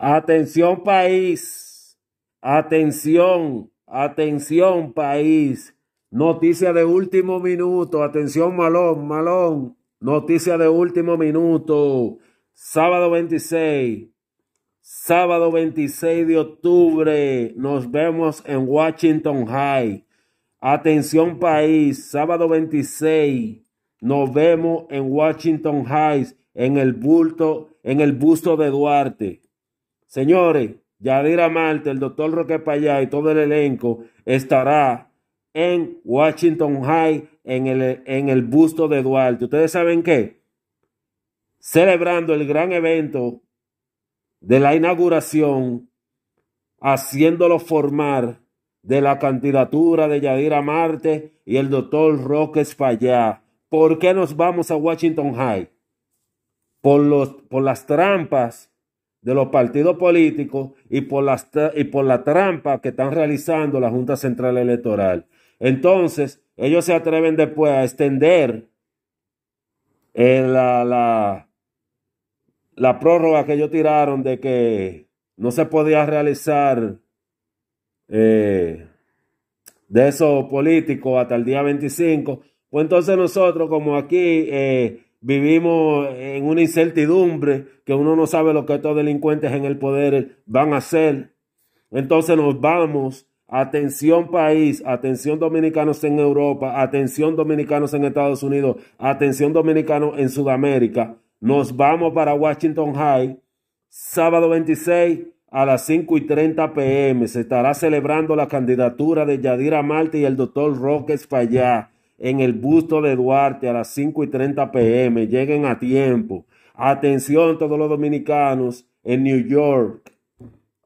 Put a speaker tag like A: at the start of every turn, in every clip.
A: Atención país, atención, atención país. Noticia de último minuto, atención Malón, Malón. Noticia de último minuto, sábado 26, sábado 26 de octubre. Nos vemos en Washington High. Atención país, sábado 26, nos vemos en Washington High, en el bulto, en el busto de Duarte. Señores, Yadira Marte, el doctor Roque Payá y todo el elenco estará en Washington High, en el, en el busto de Duarte. ¿Ustedes saben qué? Celebrando el gran evento de la inauguración, haciéndolo formar de la candidatura de Yadira Marte y el doctor Roque Payá. ¿Por qué nos vamos a Washington High? Por, los, por las trampas de los partidos políticos y por, las, y por la trampa que están realizando la Junta Central Electoral. Entonces, ellos se atreven después a extender eh, la, la, prórroga que ellos tiraron de que no se podía realizar eh, de eso político hasta el día 25. Pues entonces nosotros, como aquí eh, vivimos en una incertidumbre que uno no sabe lo que estos delincuentes en el poder van a hacer. Entonces nos vamos. Atención país, atención dominicanos en Europa, atención dominicanos en Estados Unidos, atención dominicanos en Sudamérica. Nos vamos para Washington High, sábado 26 a las 5 y 30 pm. Se estará celebrando la candidatura de Yadira Marte y el doctor Roques Fallá en el busto de Duarte a las 5 y 30 pm. Lleguen a tiempo. Atención todos los dominicanos en New York.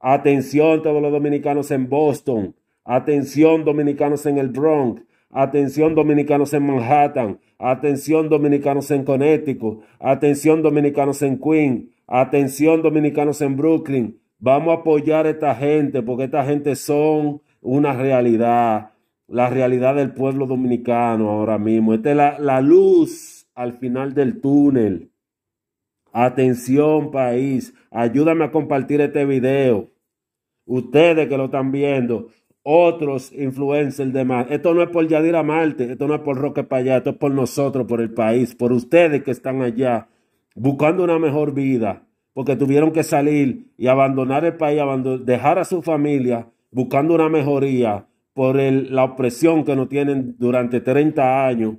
A: Atención todos los dominicanos en Boston. Atención dominicanos en el Bronx. Atención dominicanos en Manhattan. Atención dominicanos en Connecticut. Atención dominicanos en Queens. Atención dominicanos en Brooklyn. Vamos a apoyar a esta gente porque esta gente son una realidad la realidad del pueblo dominicano ahora mismo. Esta es la, luz al final del túnel. Atención país, ayúdame a compartir este video. Ustedes que lo están viendo, otros influencers de más. Esto no es por Yadira Marte, esto no es por Roque Payá, esto es por nosotros, por el país, por ustedes que están allá buscando una mejor vida, porque tuvieron que salir y abandonar el país, dejar a su familia buscando una mejoría por la opresión que nos tienen durante 30 años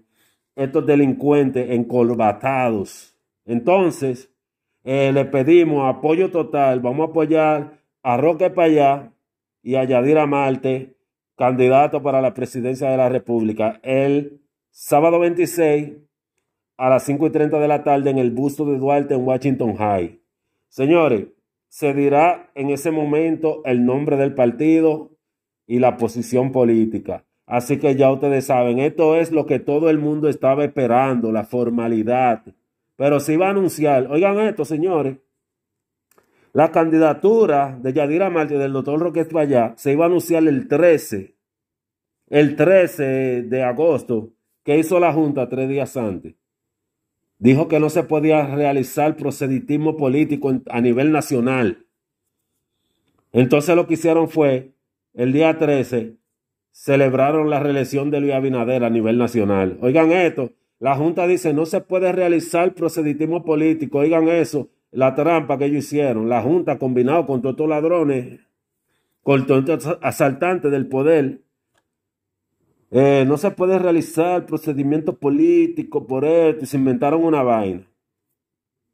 A: estos delincuentes encorbatados. Entonces, eh, le pedimos apoyo total. Vamos a apoyar a Roque Payá y a Yadira Marte, candidato para la presidencia de la República, el sábado 26 a las 5 y 30 de la tarde en el busto de Duarte en Washington High. Señores, se dirá en ese momento el nombre del partido, y la posición política. Así que ya ustedes saben, esto es lo que todo el mundo estaba esperando, la formalidad. Pero se iba a anunciar, oigan esto, señores, la candidatura de Yadira Martínez del doctor Roque allá, se iba a anunciar el 13, el 13 de agosto, que hizo la Junta tres días antes. Dijo que no se podía realizar proceditismo político a nivel nacional. Entonces lo que hicieron fue el día 13 celebraron la reelección de Luis Abinader a nivel nacional. Oigan esto, la Junta dice no se puede realizar proceditismo político. Oigan eso, la trampa que ellos hicieron. La Junta combinado con todos estos ladrones, con todos estos asaltantes del poder. Eh, no se puede realizar procedimiento político por esto. se inventaron una vaina.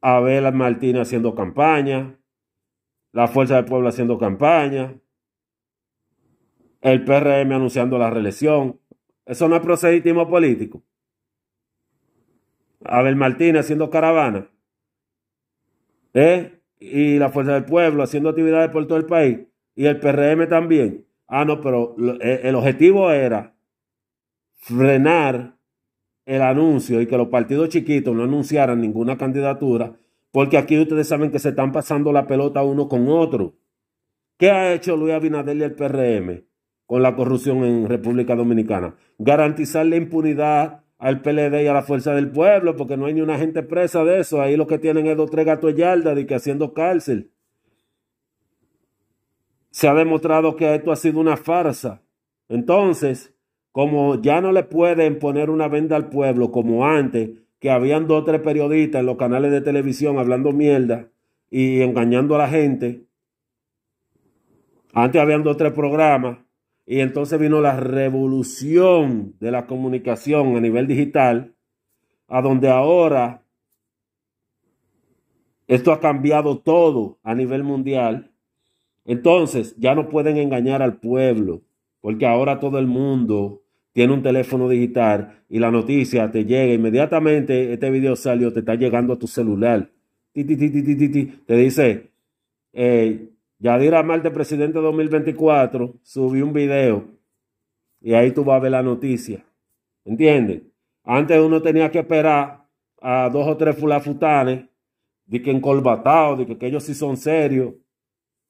A: Abel Martínez haciendo campaña. La Fuerza del Pueblo haciendo campaña el PRM anunciando la reelección. Eso no es proceditismo político. Abel Martínez haciendo caravana. ¿Eh? Y la Fuerza del Pueblo haciendo actividades por todo el país. Y el PRM también. Ah, no, pero eh, el objetivo era frenar el anuncio y que los partidos chiquitos no anunciaran ninguna candidatura, porque aquí ustedes saben que se están pasando la pelota uno con otro. ¿Qué ha hecho Luis Abinader y el PRM? con la corrupción en República Dominicana. Garantizar la impunidad al PLD y a la fuerza del pueblo, porque no hay ni una gente presa de eso. Ahí lo que tienen es dos, tres gatos yardas de que haciendo cárcel. Se ha demostrado que esto ha sido una farsa. Entonces, como ya no le pueden poner una venda al pueblo como antes, que habían dos o tres periodistas en los canales de televisión hablando mierda y engañando a la gente. Antes habían dos o tres programas y entonces vino la revolución de la comunicación a nivel digital, a donde ahora esto ha cambiado todo a nivel mundial. Entonces ya no pueden engañar al pueblo, porque ahora todo el mundo tiene un teléfono digital y la noticia te llega inmediatamente. Este video salió, te está llegando a tu celular. te dice, eh, Yadira Marte, presidente 2024, subió un video y ahí tú vas a ver la noticia. ¿Entiendes? Antes uno tenía que esperar a dos o tres fulafutanes de que encolbatados, de que, ellos sí son serios,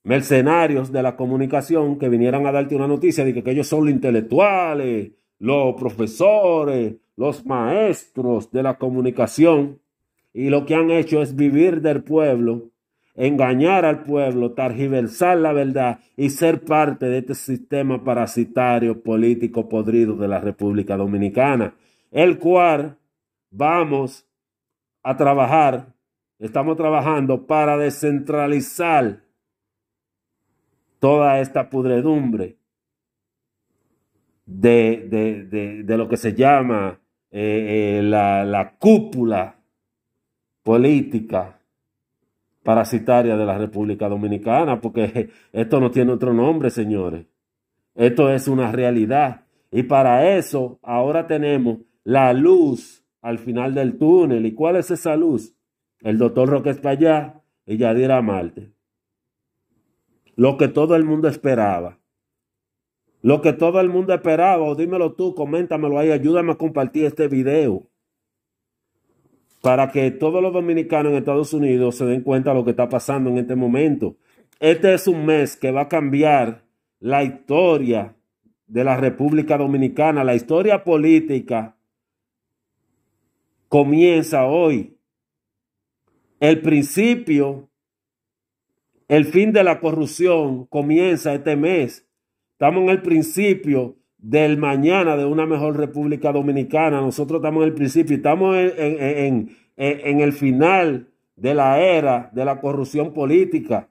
A: mercenarios de la comunicación que vinieran a darte una noticia de que, que ellos son los intelectuales, los profesores, los maestros de la comunicación y lo que han hecho es vivir del pueblo engañar al pueblo, targiversar la verdad y ser parte de este sistema parasitario político podrido de la República Dominicana, el cual vamos a trabajar, estamos trabajando para descentralizar toda esta pudredumbre de, lo que se llama eh, eh, la cúpula política parasitaria de la República Dominicana, porque esto no tiene otro nombre, señores. Esto es una realidad. Y para eso ahora tenemos la luz al final del túnel. ¿Y cuál es esa luz? El doctor Roque allá y Yadira Marte. Lo que todo el mundo esperaba. Lo que todo el mundo esperaba, o dímelo tú, coméntamelo ahí, ayúdame a compartir este video para que todos los dominicanos en Estados Unidos se den cuenta de lo que está pasando en este momento. Este es un mes que va a cambiar la historia de la República Dominicana, la historia política comienza hoy. El principio, el fin de la corrupción comienza este mes. Estamos en el principio del mañana de una mejor República Dominicana. Nosotros estamos en el principio, estamos en, el final de la era de la corrupción política.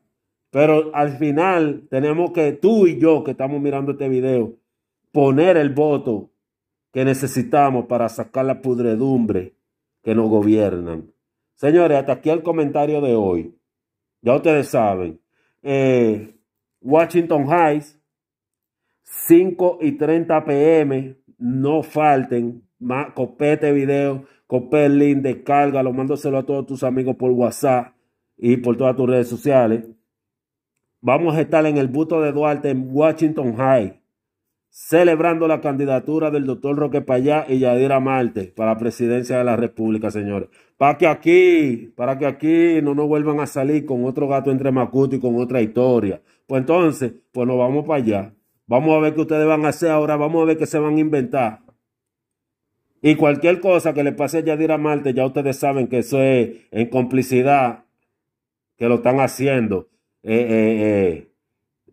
A: Pero al final tenemos que, tú y yo que estamos mirando este video, poner el voto que necesitamos para sacar la pudredumbre que nos gobiernan. Señores, hasta aquí el comentario de hoy. Ya ustedes saben. Eh, Washington Heights, 5 y 30 pm, no falten, copete video, el link, descárgalo, mándoselo a todos tus amigos por WhatsApp y por todas tus redes sociales. Vamos a estar en el buto de Duarte en Washington High, celebrando la candidatura del doctor Roque Payá y Yadira Marte para la presidencia de la República, señores. Para que aquí, para que aquí no nos vuelvan a salir con otro gato entre Macuto y con otra historia. Pues entonces, pues nos vamos para allá. Vamos a ver qué ustedes van a hacer ahora, vamos a ver qué se van a inventar. Y cualquier cosa que le pase a Yadira Marte, ya ustedes saben que eso es en complicidad que lo están haciendo. Eh, eh, eh,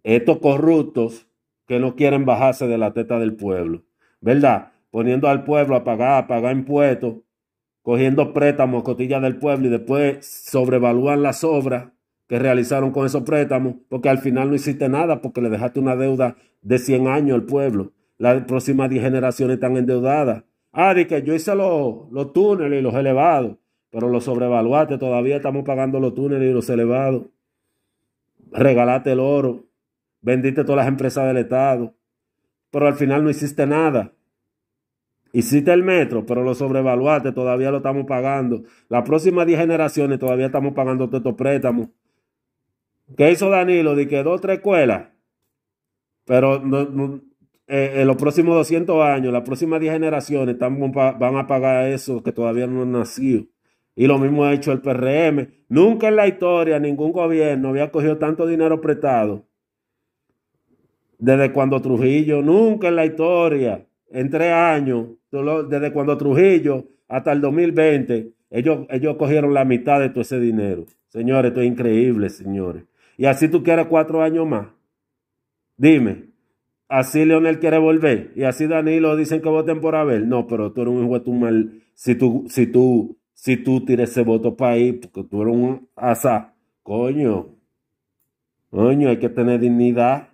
A: estos corruptos que no quieren bajarse de la teta del pueblo, ¿verdad? Poniendo al pueblo a pagar, a pagar impuestos, cogiendo préstamos cotillas del pueblo y después sobrevalúan las obras que realizaron con esos préstamos, porque al final no hiciste nada, porque le dejaste una deuda de 100 años al pueblo. Las próximas 10 generaciones están endeudadas. Ah, que yo hice los, los túneles y los elevados, pero los sobrevaluaste, todavía estamos pagando los túneles y los elevados. Regalaste el oro, vendiste todas las empresas del Estado, pero al final no hiciste nada. Hiciste el metro, pero lo sobrevaluaste, todavía lo estamos pagando. Las próximas 10 generaciones todavía estamos pagando todos estos préstamos. ¿Qué hizo Danilo? De que dos, tres escuelas. Pero eh, en los próximos 200 años, las próximas 10 generaciones van a pagar eso que todavía no han nacido. Y lo mismo ha hecho el PRM. Nunca en la historia ningún gobierno había cogido tanto dinero prestado. Desde cuando Trujillo, nunca en la historia, en tres años, desde cuando Trujillo hasta el 2020, ellos, ellos cogieron la mitad de todo ese dinero. Señores, esto es increíble, señores. Y así tú quieres cuatro años más. Dime, así Leonel quiere volver y así Danilo dicen que voten por Abel. No, pero tú eres un hijo de tu mal. Si tú, si tú, si tú tires ese voto para ahí, porque tú eres un asa. Coño, coño, hay que tener dignidad.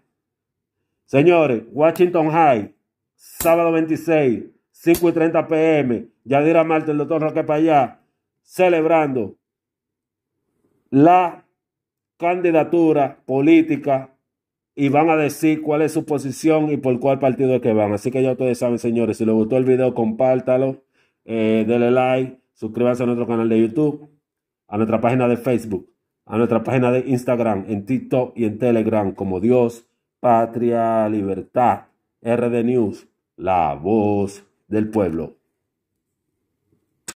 A: Señores, Washington High, sábado 26, 5 y 30 pm. Yadira Marte, el doctor Roque allá celebrando la candidatura política y van a decir cuál es su posición y por cuál partido es que van. Así que ya ustedes saben, señores, si les gustó el video, compártalo, eh, denle like, suscríbanse a nuestro canal de YouTube, a nuestra página de Facebook, a nuestra página de Instagram, en TikTok y en Telegram como Dios, Patria, Libertad, RD News, la voz del pueblo.